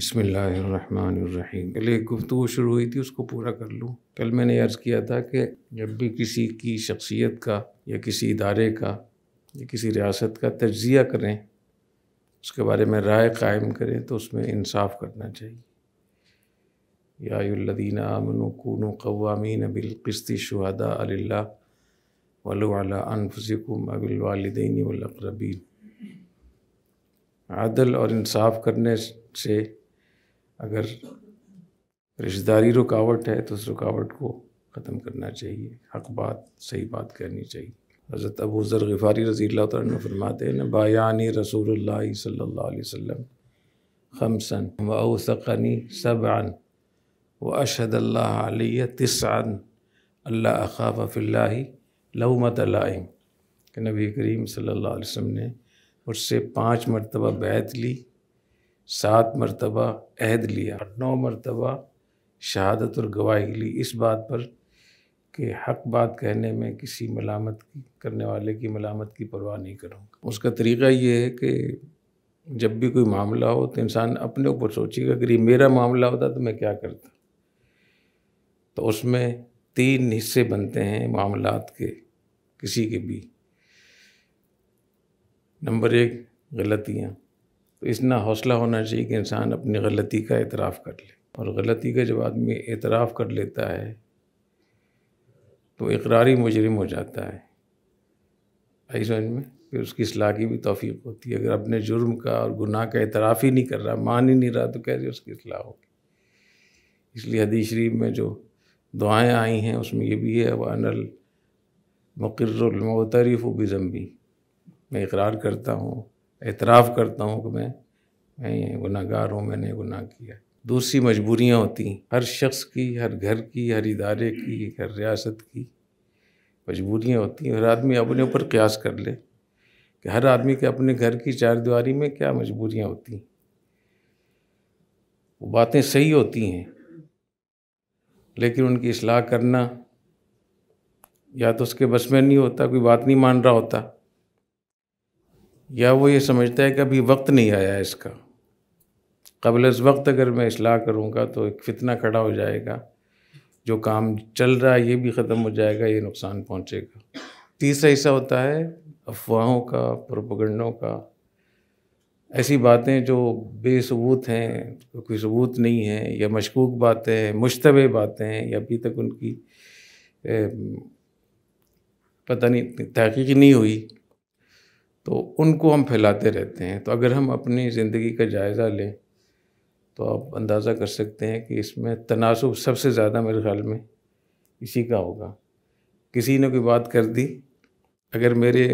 बसमीम पहले एक गुफ्तु शुरू हुई थी उसको पूरा कर लूँ कल मैंने अर्ज़ किया था कि जब भी किसी की शख्सियत का या किसी इदारे का या किसी रियासत का तजिया करें उसके बारे में राय कायम करें तो उसमें इंसाफ करना चाहिए यादीन आमन कून कवामीन बिलकस्ती शहदा अल्ला वला अनफसिकुम अबिलवालदीन वबीन आदल और इंसाफ करने से अगर रिश्तेदारी रुकावट है तो उस रुकावट को ख़त्म करना चाहिए हक बात सही बात करनी चाहिए हज़रत अबू ज़र गफ़ारी रज़ी अल्लाह फरमाते हैं बायान रसूल सल्ला वसम खमसन वसनी सबन व अल्ला तिसान अल्ला ख़ाफ़िल्ला लहमत लाइम कि नबी करीम सल्ला वसम ने उससे पाँच मरतबा बैत ली सात मरतबा अहद लिया और नौ मरतबा शहादत और गवाही ली इस बात पर कि हक बात कहने में किसी मलामत की करने वाले की मलामत की परवाह नहीं करूँगा उसका तरीका ये है कि जब भी कोई मामला हो तो इंसान अपने ऊपर सोचेगा अगर ये मेरा मामला होता तो मैं क्या करता तो उसमें तीन हिस्से बनते हैं मामला के किसी के भी नंबर एक गलतियाँ तो इतना हौसला होना चाहिए कि इंसान अपनी गलती का एतराफ़ कर ले और गलती का जब आदमी एतराफ़ कर लेता है तो इकरारी मुजरम हो जाता है आई समझ में फिर उसकी असलाह की भी तोफ़ी होती है अगर अपने जुर्म का और गुनाह का एतराफ़ ही नहीं कर रहा मान ही नहीं रहा तो कैसे उसकी असलाह होगी इसलिए हदी शरीफ में जो दुआएँ आई हैं उसमें ये भी है वानल भी जम्बी मैं इकरार करता हूँ एतराफ़ करता हूँ कि मैं मैं गुनागार हूँ मैंने गुनाह किया दूसरी मजबूरियाँ होती हैं हर शख्स की हर घर की हर इदारे की हर रियासत की मजबूरियाँ होती हैं हर आदमी अपने ऊपर क्यास कर ले कि हर आदमी के अपने घर की चार दीवारी में क्या मजबूरियाँ होती हैं वो बातें सही होती हैं लेकिन उनकी असलाह करना या तो उसके बस में नहीं होता कोई बात नहीं मान रहा होता या वो ये समझता है कि अभी वक्त नहीं आया इसका कबल इस वक्त अगर मैं असलाह करूँगा तो एक फितना खड़ा हो जाएगा जो काम चल रहा है ये भी ख़त्म हो जाएगा ये नुकसान पहुँचेगा तीसरा हिस्सा होता है अफवाहों का प्रोपगंडों का ऐसी बातें जो बेसबूत हैं तो कोई सबूत नहीं है या मशकूक बातें हैं मुशतबे बातें हैं या अभी तक उनकी ए, पता नहीं तहकीक नहीं हुई तो उनको हम फैलाते रहते हैं तो अगर हम अपनी ज़िंदगी का जायज़ा लें तो आप अंदाज़ा कर सकते हैं कि इसमें तनासब सबसे ज़्यादा मेरे ख्याल में इसी का होगा किसी ने कोई बात कर दी अगर मेरे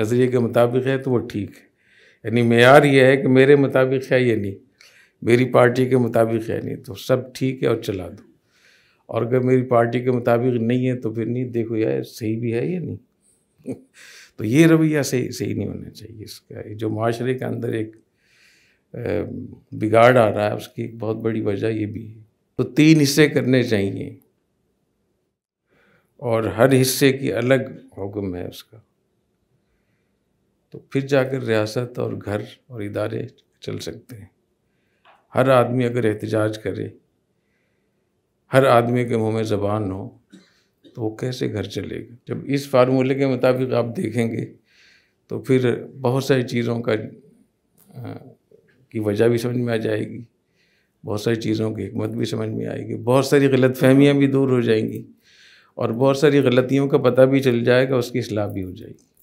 नज़रिए के मुताबिक है तो वो ठीक है यानी मैार ये है कि मेरे मुताबिक है या नहीं मेरी पार्टी के मुताबिक है नहीं तो सब ठीक है और चला दो और अगर मेरी पार्टी के मुताबिक नहीं है तो फिर नहीं देखो यार सही भी है या नहीं तो ये रवैया सही सही नहीं होना चाहिए इसका जो माशरे के अंदर एक बिगाड़ आ रहा है उसकी एक बहुत बड़ी वजह ये भी है तो तीन हिस्से करने चाहिए और हर हिस्से की अलग हुक्म है उसका तो फिर जाकर रियासत और घर और इदारे चल सकते हैं हर आदमी अगर एहतजाज करे हर आदमी के मुंह में ज़बान हो तो वो कैसे घर चलेगा जब इस फार्मूले के मुताबिक आप देखेंगे तो फिर बहुत सारी चीज़ों का आ, की वजह भी समझ में आ जाएगी बहुत सारी चीज़ों की हमत भी समझ में आएगी बहुत सारी गलत फहमियाँ भी दूर हो जाएंगी और बहुत सारी गलतियों का पता भी चल जाएगा उसकी असलाह भी हो जाएगी